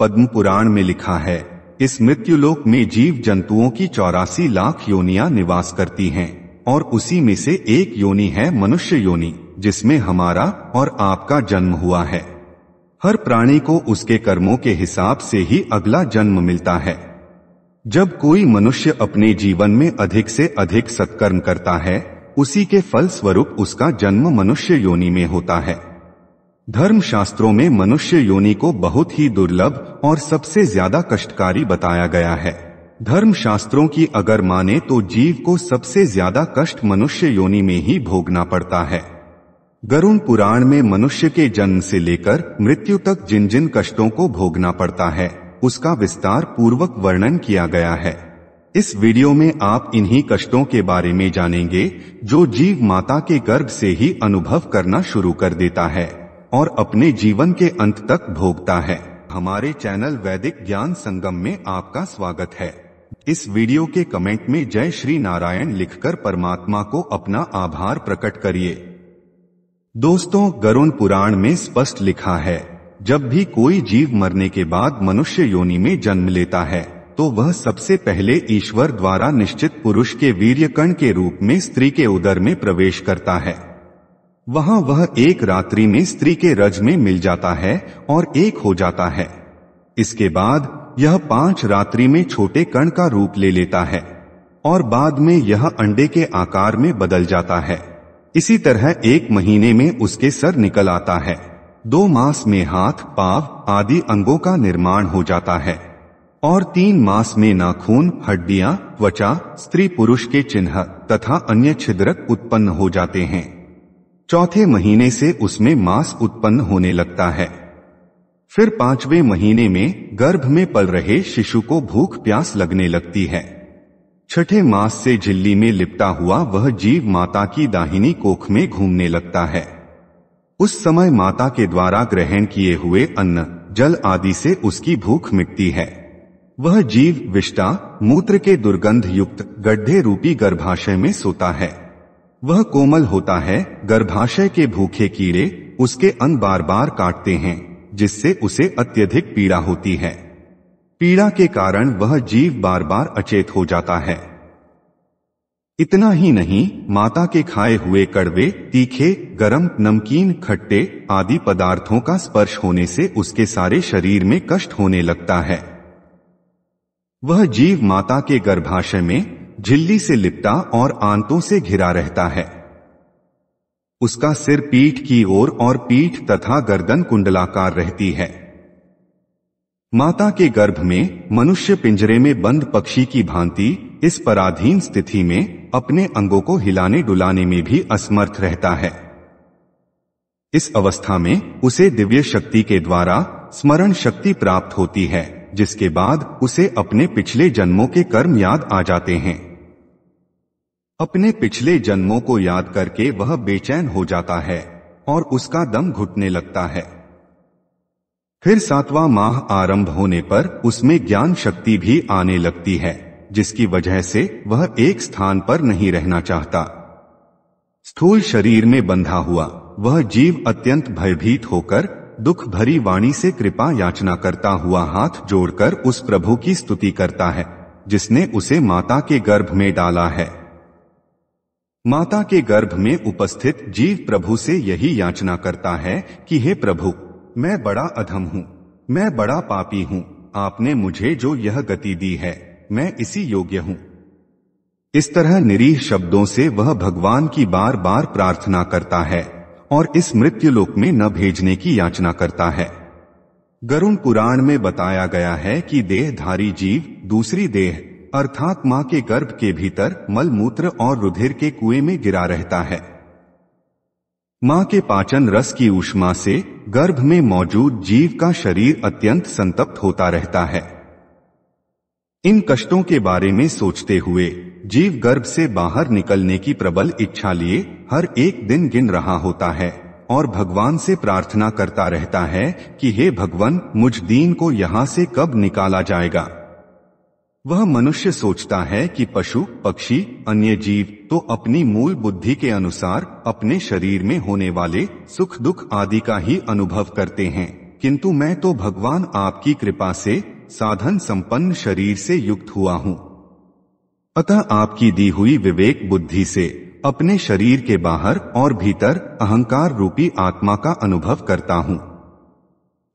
पद्म पुराण में लिखा है इस मृत्युलोक में जीव जंतुओं की चौरासी लाख योनिया निवास करती हैं और उसी में से एक योनि है मनुष्य योनि जिसमें हमारा और आपका जन्म हुआ है हर प्राणी को उसके कर्मों के हिसाब से ही अगला जन्म मिलता है जब कोई मनुष्य अपने जीवन में अधिक से अधिक सत्कर्म करता है उसी के फल स्वरूप उसका जन्म मनुष्य योनि में होता है धर्म शास्त्रों में मनुष्य योनि को बहुत ही दुर्लभ और सबसे ज्यादा कष्टकारी बताया गया है धर्म शास्त्रों की अगर माने तो जीव को सबसे ज्यादा कष्ट मनुष्य योनि में ही भोगना पड़ता है गरुण पुराण में मनुष्य के जन्म से लेकर मृत्यु तक जिन जिन कष्टों को भोगना पड़ता है उसका विस्तार पूर्वक वर्णन किया गया है इस वीडियो में आप इन्हीं कष्टों के बारे में जानेंगे जो जीव माता के गर्भ से ही अनुभव करना शुरू कर देता है और अपने जीवन के अंत तक भोगता है हमारे चैनल वैदिक ज्ञान संगम में आपका स्वागत है इस वीडियो के कमेंट में जय श्री नारायण लिखकर परमात्मा को अपना आभार प्रकट करिए दोस्तों गरुण पुराण में स्पष्ट लिखा है जब भी कोई जीव मरने के बाद मनुष्य योनि में जन्म लेता है तो वह सबसे पहले ईश्वर द्वारा निश्चित पुरुष के वीर्यकण के रूप में स्त्री के उदर में प्रवेश करता है वहाँ वह एक रात्रि में स्त्री के रज में मिल जाता है और एक हो जाता है इसके बाद यह पांच रात्रि में छोटे कण का रूप ले लेता है और बाद में यह अंडे के आकार में बदल जाता है इसी तरह एक महीने में उसके सर निकल आता है दो मास में हाथ पाव आदि अंगों का निर्माण हो जाता है और तीन मास में नाखून हड्डियां त्वचा स्त्री पुरुष के चिन्ह तथा अन्य छिद्रक उत्पन्न हो जाते हैं चौथे महीने से उसमें मांस उत्पन्न होने लगता है फिर पांचवें महीने में गर्भ में पल रहे शिशु को भूख प्यास लगने लगती है छठे मास से झिल्ली में लिपटा हुआ वह जीव माता की दाहिनी कोख में घूमने लगता है उस समय माता के द्वारा ग्रहण किए हुए अन्न जल आदि से उसकी भूख मिटती है वह जीव विष्टा मूत्र के दुर्गंध युक्त गड्ढे रूपी गर्भाशय में सोता है वह कोमल होता है गर्भाशय के भूखे कीड़े उसके अन बार बार काटते हैं जिससे उसे अत्यधिक पीड़ा होती है पीड़ा के कारण वह जीव बार बार अचेत हो जाता है इतना ही नहीं माता के खाए हुए कड़वे तीखे गरम नमकीन खट्टे आदि पदार्थों का स्पर्श होने से उसके सारे शरीर में कष्ट होने लगता है वह जीव माता के गर्भाशय में झिल्ली से लिपटा और आंतों से घिरा रहता है उसका सिर पीठ की ओर और, और पीठ तथा गर्दन कुंडलाकार रहती है माता के गर्भ में मनुष्य पिंजरे में बंद पक्षी की भांति इस पराधीन स्थिति में अपने अंगों को हिलाने डुलाने में भी असमर्थ रहता है इस अवस्था में उसे दिव्य शक्ति के द्वारा स्मरण शक्ति प्राप्त होती है जिसके बाद उसे अपने पिछले जन्मों के कर्म याद आ जाते हैं अपने पिछले जन्मों को याद करके वह बेचैन हो जाता है और उसका दम घुटने लगता है फिर सातवां माह आरंभ होने पर उसमें ज्ञान शक्ति भी आने लगती है जिसकी वजह से वह एक स्थान पर नहीं रहना चाहता स्थूल शरीर में बंधा हुआ वह जीव अत्यंत भयभीत होकर दुख भरी वाणी से कृपा याचना करता हुआ हाथ जोड़कर उस प्रभु की स्तुति करता है जिसने उसे माता के गर्भ में डाला है माता के गर्भ में उपस्थित जीव प्रभु से यही याचना करता है कि हे प्रभु मैं बड़ा अधम हूँ मैं बड़ा पापी हूँ आपने मुझे जो यह गति दी है मैं इसी योग्य हूँ इस तरह निरीह शब्दों से वह भगवान की बार बार प्रार्थना करता है और इस मृत्युलोक में न भेजने की याचना करता है गरुण पुराण में बताया गया है कि देहधारी जीव दूसरी देह अर्थात मां के गर्भ के भीतर मलमूत्र और रुधिर के कुएं में गिरा रहता है मां के पाचन रस की ऊष्मा से गर्भ में मौजूद जीव का शरीर अत्यंत संतप्त होता रहता है इन कष्टों के बारे में सोचते हुए जीव गर्भ से बाहर निकलने की प्रबल इच्छा लिए हर एक दिन गिन रहा होता है और भगवान से प्रार्थना करता रहता है कि हे भगवान मुझ दीन को यहाँ से कब निकाला जाएगा वह मनुष्य सोचता है कि पशु पक्षी अन्य जीव तो अपनी मूल बुद्धि के अनुसार अपने शरीर में होने वाले सुख दुख आदि का ही अनुभव करते हैं किंतु मैं तो भगवान आपकी कृपा से साधन संपन्न शरीर से युक्त हुआ हूँ अतः आपकी दी हुई विवेक बुद्धि से अपने शरीर के बाहर और भीतर अहंकार रूपी आत्मा का अनुभव करता हूँ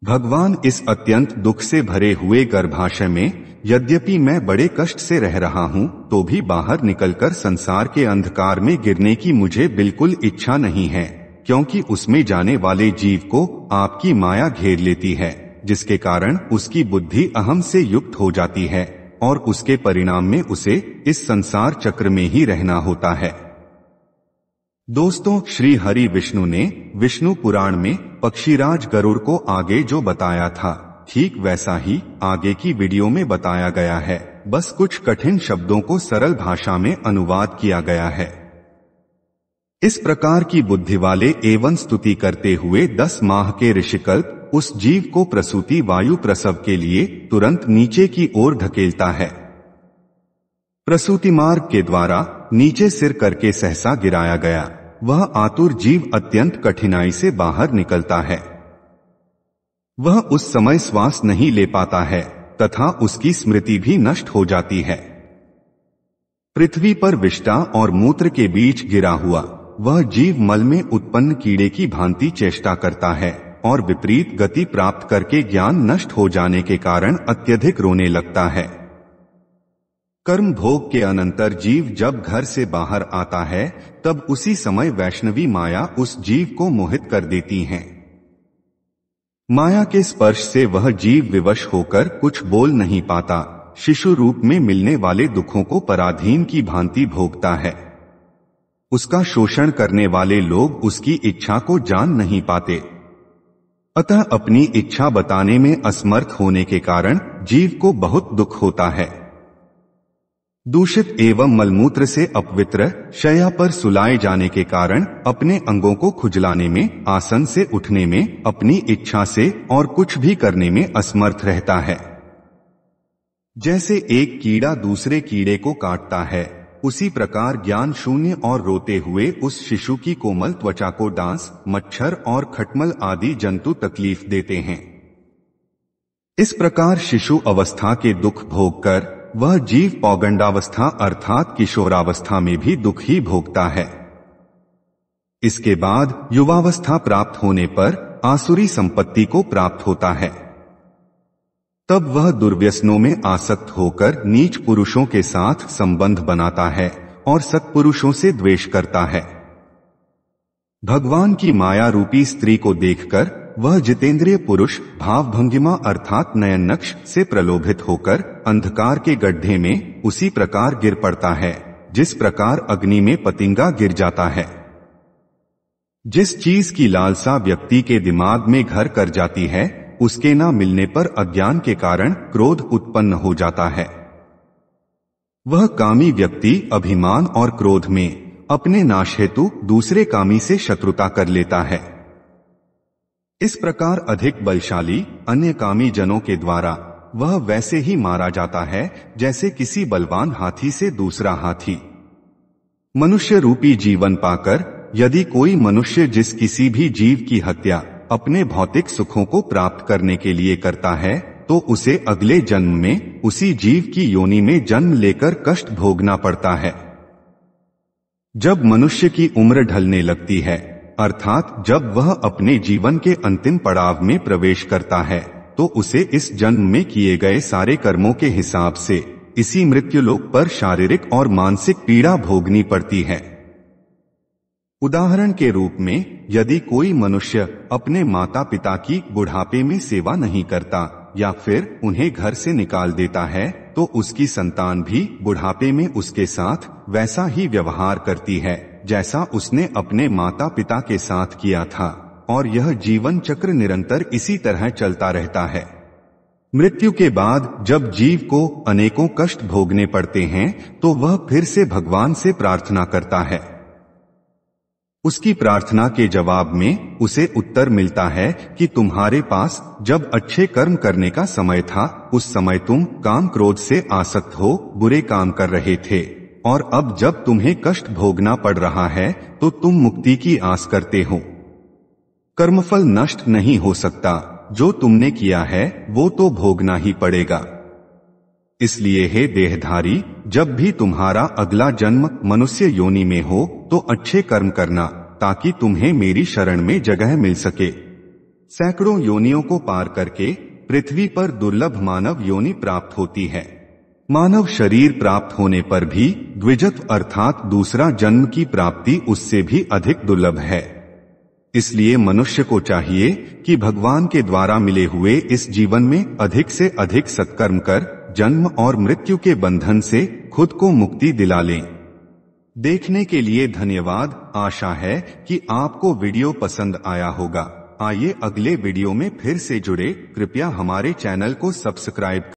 भगवान इस अत्यंत दुख से भरे हुए गर्भाशय में यद्यपि मैं बड़े कष्ट से रह रहा हूँ तो भी बाहर निकलकर संसार के अंधकार में गिरने की मुझे बिल्कुल इच्छा नहीं है क्योंकि उसमें जाने वाले जीव को आपकी माया घेर लेती है जिसके कारण उसकी बुद्धि अहम से युक्त हो जाती है और उसके परिणाम में उसे इस संसार चक्र में ही रहना होता है दोस्तों श्री हरि विष्णु ने विष्णु पुराण में पक्षीराज गरुड़ को आगे जो बताया था ठीक वैसा ही आगे की वीडियो में बताया गया है बस कुछ कठिन शब्दों को सरल भाषा में अनुवाद किया गया है इस प्रकार की बुद्धि वाले एवं स्तुति करते हुए दस माह के ऋषिकल्प उस जीव को प्रसूति वायु प्रसव के लिए तुरंत नीचे की ओर धकेलता है प्रसूति मार्ग के द्वारा नीचे सिर करके सहसा गिराया गया वह आतुर जीव अत्यंत कठिनाई से बाहर निकलता है वह उस समय श्वास नहीं ले पाता है तथा उसकी स्मृति भी नष्ट हो जाती है पृथ्वी पर विष्टा और मूत्र के बीच गिरा हुआ वह जीव मल में उत्पन्न कीड़े की भांति चेष्टा करता है और विपरीत गति प्राप्त करके ज्ञान नष्ट हो जाने के कारण अत्यधिक रोने लगता है कर्म भोग के अनंतर जीव जब घर से बाहर आता है तब उसी समय वैष्णवी माया उस जीव को मोहित कर देती है माया के स्पर्श से वह जीव विवश होकर कुछ बोल नहीं पाता शिशु रूप में मिलने वाले दुखों को पराधीन की भांति भोगता है उसका शोषण करने वाले लोग उसकी इच्छा को जान नहीं पाते अतः अपनी इच्छा बताने में असमर्थ होने के कारण जीव को बहुत दुख होता है दूषित एवं मलमूत्र से अपवित्र शया पर सुलाए जाने के कारण अपने अंगों को खुजलाने में आसन से उठने में अपनी इच्छा से और कुछ भी करने में असमर्थ रहता है जैसे एक कीड़ा दूसरे कीड़े को काटता है उसी प्रकार ज्ञान शून्य और रोते हुए उस शिशु की कोमल त्वचा को डांस मच्छर और खटमल आदि जंतु तकलीफ देते हैं इस प्रकार शिशु अवस्था के दुख भोग कर वह जीव पौगंडावस्था अर्थात किशोरावस्था में भी दुख ही भोगता है इसके बाद युवावस्था प्राप्त होने पर आसुरी संपत्ति को प्राप्त होता है तब वह दुर्व्यसनों में आसक्त होकर नीच पुरुषों के साथ संबंध बनाता है और सत्पुरुषों से द्वेष करता है भगवान की माया रूपी स्त्री को देखकर वह जितेंद्रिय पुरुष भाव भंगिमा अर्थात नयन नक्ष से प्रलोभित होकर अंधकार के गड्ढे में उसी प्रकार गिर पड़ता है जिस प्रकार अग्नि में पतिंगा गिर जाता है जिस चीज की लालसा व्यक्ति के दिमाग में घर कर जाती है उसके न मिलने पर अज्ञान के कारण क्रोध उत्पन्न हो जाता है वह कामी व्यक्ति अभिमान और क्रोध में अपने नाश हेतु दूसरे कामी से शत्रुता कर लेता है इस प्रकार अधिक बलशाली अन्य कामी जनों के द्वारा वह वैसे ही मारा जाता है जैसे किसी बलवान हाथी से दूसरा हाथी मनुष्य रूपी जीवन पाकर यदि कोई मनुष्य जिस किसी भी जीव की हत्या अपने भौतिक सुखों को प्राप्त करने के लिए करता है तो उसे अगले जन्म में उसी जीव की योनि में जन्म लेकर कष्ट भोगना पड़ता है जब मनुष्य की उम्र ढलने लगती है अर्थात जब वह अपने जीवन के अंतिम पड़ाव में प्रवेश करता है तो उसे इस जन्म में किए गए सारे कर्मों के हिसाब से इसी मृत्युलोक पर शारीरिक और मानसिक पीड़ा भोगनी पड़ती है उदाहरण के रूप में यदि कोई मनुष्य अपने माता पिता की बुढ़ापे में सेवा नहीं करता या फिर उन्हें घर से निकाल देता है तो उसकी संतान भी बुढ़ापे में उसके साथ वैसा ही व्यवहार करती है जैसा उसने अपने माता पिता के साथ किया था और यह जीवन चक्र निरंतर इसी तरह चलता रहता है मृत्यु के बाद जब जीव को अनेकों कष्ट भोगने पड़ते हैं तो वह फिर से भगवान से प्रार्थना करता है उसकी प्रार्थना के जवाब में उसे उत्तर मिलता है कि तुम्हारे पास जब अच्छे कर्म करने का समय था उस समय तुम काम क्रोध से आसक्त हो बुरे काम कर रहे थे और अब जब तुम्हें कष्ट भोगना पड़ रहा है तो तुम मुक्ति की आस करते हो कर्मफल नष्ट नहीं हो सकता जो तुमने किया है वो तो भोगना ही पड़ेगा इसलिए हे देहधारी जब भी तुम्हारा अगला जन्म मनुष्य योनि में हो तो अच्छे कर्म करना ताकि तुम्हें मेरी शरण में जगह मिल सके सैकड़ों योनियों को पार करके पृथ्वी पर दुर्लभ मानव योनि प्राप्त होती है मानव शरीर प्राप्त होने पर भी द्विजत्व अर्थात दूसरा जन्म की प्राप्ति उससे भी अधिक दुर्लभ है इसलिए मनुष्य को चाहिए कि भगवान के द्वारा मिले हुए इस जीवन में अधिक से अधिक सत्कर्म कर जन्म और मृत्यु के बंधन से खुद को मुक्ति दिला लें देखने के लिए धन्यवाद आशा है कि आपको वीडियो पसंद आया होगा आइए अगले वीडियो में फिर से जुड़े कृपया हमारे चैनल को सब्सक्राइब